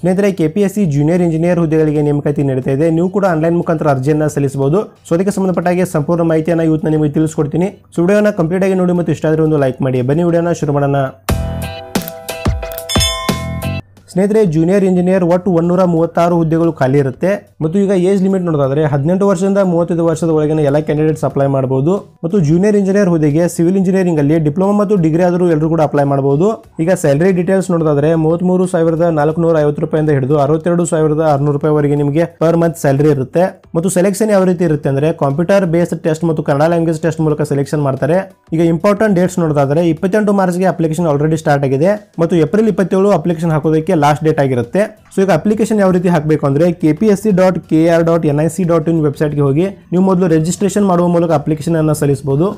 ಸ್ನೇಹಿತರೆ K P S C junior engineer ಹುದ್ದೆಗಳಿಗೆ ನೇಮಕಾತಿ ನಡೀತಾ ಇದೆ ನೀವು ಕೂಡ ಆನ್ಲೈನ್ ಮುಖಾಂತರ ಅರ್ಜಿಯನ್ನು ಸಲ್ಲಿಸಬಹುದು ಸೊ ಅದಕ್ಕೆ ಹಾಗೆ ಸಂಪೂರ್ಣ ಮಾಹಿತಿಯನ್ನು ಇವತ್ತು ನಿಮಗೆ ತಿಳಿಸ್ಕೊಡ್ತೀನಿ ಸೊ ವಿಡಿಯೋನ ಕಂಪ್ಲೀಟ್ ಆಗಿ ನೋಡಿ ಮತ್ತು ಆದರೆ ಒಂದು ಲೈಕ್ ಮಾಡಿ ಬನ್ನಿ ವಿಡಿಯೋನ ಶುರು ಮಾಡೋಣ ಸ್ನೇಹಿತರೆ ಜೂನಿಯರ್ ಇಂಜಿನಿಯರ್ ಒಟ್ಟು ಒಂದೂರ ಮೂವತ್ತಾರು ಹುದ್ದೆಗಳು ಖಾಲಿ ಇರುತ್ತೆ ಮತ್ತು ಈಗ ಏಜ್ ಲಿಮಿಟ್ ನೋಡೋದಾದ್ರೆ ಹದಿನೆಂಟು ವರ್ಷದಿಂದ ಮೂವತ್ತೈದು ವರ್ಷದ ಒಳಗಿನ ಎಲ್ಲ ಕ್ಯಾಂಡಿಡೇಟ್ಸ್ ಅಪ್ಲೈ ಮಾಡಬಹುದು ಮತ್ತು ಜೂನಿಯರ್ ಇಂಜಿನಿಯರ್ ಹುದ್ದೆಗೆ ಸಿವಿಲ್ ಇಂಜಿನಿಯರಿಂಗ್ ಅಲ್ಲಿ ಡಿಪ್ಲೊಮಾ ಮತ್ತು ಡಿಗ್ರಿ ಆದರೂ ಎಲ್ಲರೂ ಕೂಡ ಅಪ್ಲೈ ಮಾಡಬಹುದು ಈಗ ಸ್ಯಾಲರಿ ಡೀಟೇಲ್ಸ್ ನೋಡೋದಾದ್ರೆ ಮೂವತ್ಮೂರು ಸಾವಿರದ ನಾಲ್ಕುನೂರ ಐವತ್ತು ರೂಪಾಯಿಂದ ಹಿಡಿದು ಅರವತ್ತೆರಡು ಸಾವಿರದ ಆರ್ನೂರು ರೂಪಾಯಿವರೆಗೆ ನಿಮಗೆ ಪರ್ ಮಂತ್ ಸ್ಯಾಲರಿ ಇರುತ್ತೆ ಮತ್ತು ಸೆಲೆಕ್ಷನ್ ಯಾವ ರೀತಿ ಇರುತ್ತೆ ಅಂದ್ರೆ ಕಂಪ್ಯೂಟರ್ ಬೇಸ್ಡ್ ಟೆಸ್ಟ್ ಮತ್ತು ಕನ್ನಡ ಲ್ಯಾಂಗ್ವೇಜ್ ಟೆಸ್ಟ್ ಮೂಲಕ ಸೆಲೆಕ್ಷನ್ ಮಾಡ್ತಾರೆ ಈಗ ಇಂಪಾರ್ಟೆಂಟ್ ಡೇಟ್ಸ್ ನೋಡೋದಾದ್ರೆ ಇಪ್ಪತ್ತೆಂಟು ಮಾರ್ಚ್ಗೆ ಅಪ್ಲಿಕೇಶನ್ ಆಲ್ರೆಡಿ ಸ್ಟಾರ್ಟ್ ಆಗಿದೆ ಮತ್ತು ಏಪ್ರಿಲ್ ಇಪ್ಪತ್ತೇಳು ಅಪ್ಲಿಕೇಶನ್ ಹಾಕೋದಕ್ಕೆ ಲಾಸ್ಟ್ ಡೇಟ್ ಆಗಿರುತ್ತೆ ಸೊ ಈಗ ಅಪ್ಲಿಕೇಶನ್ ಯಾವ ರೀತಿ ಹಾಕಬೇಕು ಅಂದರೆ K P S C dot K R dot N I C dot in ವೆಬ್ಸೈಟ್ಗೆ ಹೋಗಿ ನೀವು ಮೊದಲು ರಿಜಿಸ್ಟ್ರೇಷನ್ ಮಾಡುವ ಮೂಲಕ ಅಪ್ಲಿಕೇಶನ್ ಅಪ್ಲಿಕೇಶನನ್ನು ಸಲ್ಲಿಸಬಹುದು